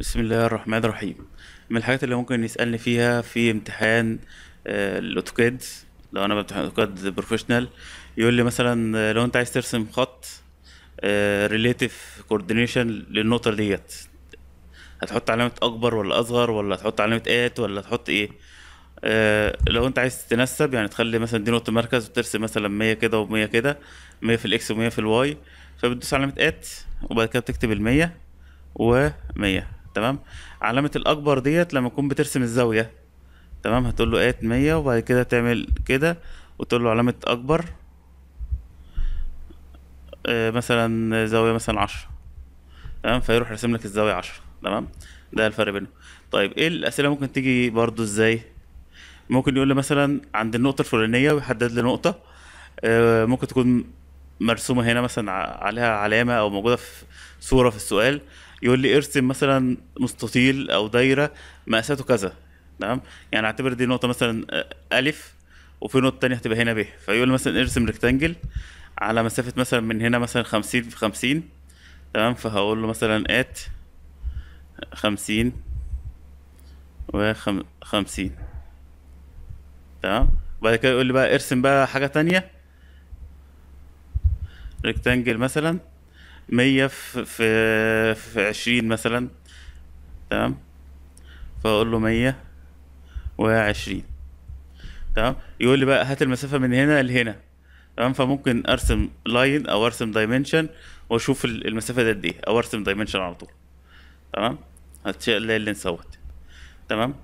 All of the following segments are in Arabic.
بسم الله الرحمن الرحيم من الحاجات اللي ممكن يسألني فيها في امتحان آه، الأوتوكاد لو أنا بمتحن أوتوكاد بروفيشنال يقول لي مثلا آه، لو أنت عايز ترسم خط ريليتيف آه، كوردينيشن للنقطة ديت هتحط علامة أكبر ولا أصغر ولا هتحط علامة آت ولا هتحط إيه لو أنت عايز تنسب يعني تخلي مثلا دي نقطة مركز وترسم مثلا مية كده ومية كده مية في الإكس ومية في الواي فبتدوس علامة آت وبعد كده بتكتب المية ومية تمام علامه الاكبر ديت لما تكون بترسم الزاويه تمام هتقول له ايه 100 وبعد كده تعمل كده وتقول له علامه اكبر آه، مثلا زاويه مثلا 10 تمام فيروح يرسم لك الزاويه 10 تمام ده الفرق بينهم طيب ايه الاسئله ممكن تيجي برضو ازاي ممكن يقول لي مثلا عند النقطه الفلانيه ويحدد لي نقطه آه، ممكن تكون مرسومه هنا مثلا عليها علامه او موجوده في صوره في السؤال يقول لي ارسم مثلا مستطيل او دايره مقاساته كذا تمام يعني اعتبر دي نقطه مثلا الف وفي نقطه تانية هتبقى هنا ب فيقول مثلا ارسم ريكتانجل على مسافه مثلا من هنا مثلا 50 في 50 تمام فهقول له مثلا ات 50 و 50 تمام بعد كده يقول لي بقى ارسم بقى حاجه تانية ريكتانجل مثلا مية في في, في مثلا تمام فاقول له مية وعشرين تمام يقول لي بقى هات المسافه من هنا لهنا تمام فممكن ارسم لاين او ارسم دايمنشن واشوف المسافه دي قد ايه او ارسم دايمنشن على طول تمام هتلاقي اللي انصوت تمام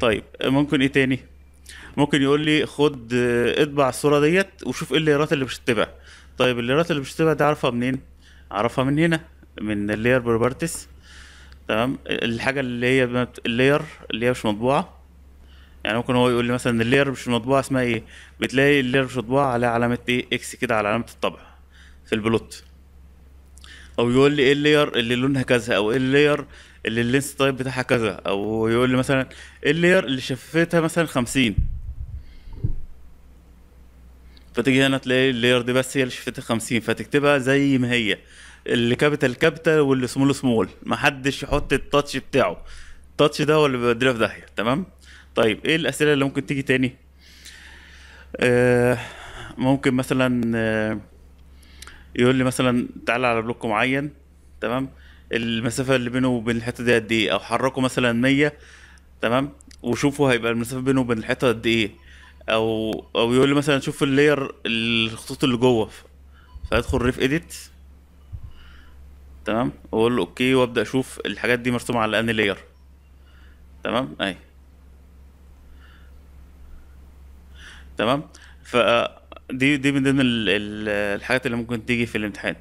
طيب ممكن ايه تاني ممكن يقول لي خد اطبع الصوره ديت وشوف ايه الليرات اللي مش هتتبع طيب الليرات اللي مش دي اعرفها منين؟ اعرفها من هنا من اللير بروبرتيز تمام الحاجه اللي هي اللير اللي هي مش مطبوعه يعني ممكن هو يقول لي مثلا اللير مش مطبوعه اسمها ايه بتلاقي اللير مش مطبوعه عليها علامه ايه اكس كده على علامه الطبع في البلوت او يقول لي ايه اللير اللي لونها كذا او ايه اللير اللي اللينس تايب بتاعها كذا او يقول لي مثلا ايه اللير اللي شفافيتها مثلا خمسين فتيجي هنا تلاقي اللاير دي بس هي اللي شفتها 50 فتكتبها زي ما هي اللي كابيتال كابيتال واللي سمول سمول محدش يحط التاتش بتاعه التاتش ده هو اللي بيودينا في داهيه تمام طيب ايه الاسئله اللي ممكن تيجي تاني آه ممكن مثلا آه يقول لي مثلا تعالى على بلوك معين تمام المسافه اللي بينه وبين الحته دي قد ايه او حركه مثلا 100 تمام وشوفوا هيبقى المسافه بينه وبين الحته قد ايه او او يقول لي مثلا شوف اللاير الخطوط اللي جوه فادخل ريف اديت تمام واقول له اوكي وابدا اشوف الحاجات دي مرسومه على انهي لاير تمام اهي تمام ف دي دي من ضمن الحاجات اللي ممكن تيجي في الامتحان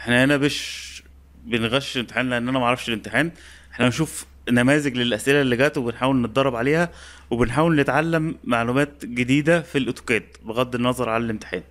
احنا هنا مش بنغش الامتحان لان انا ما اعرفش الامتحان احنا بنشوف نماذج للاسئله اللي جت وبنحاول نتدرب عليها وبنحاول نتعلم معلومات جديده في الاوتوكاد بغض النظر عن الامتحان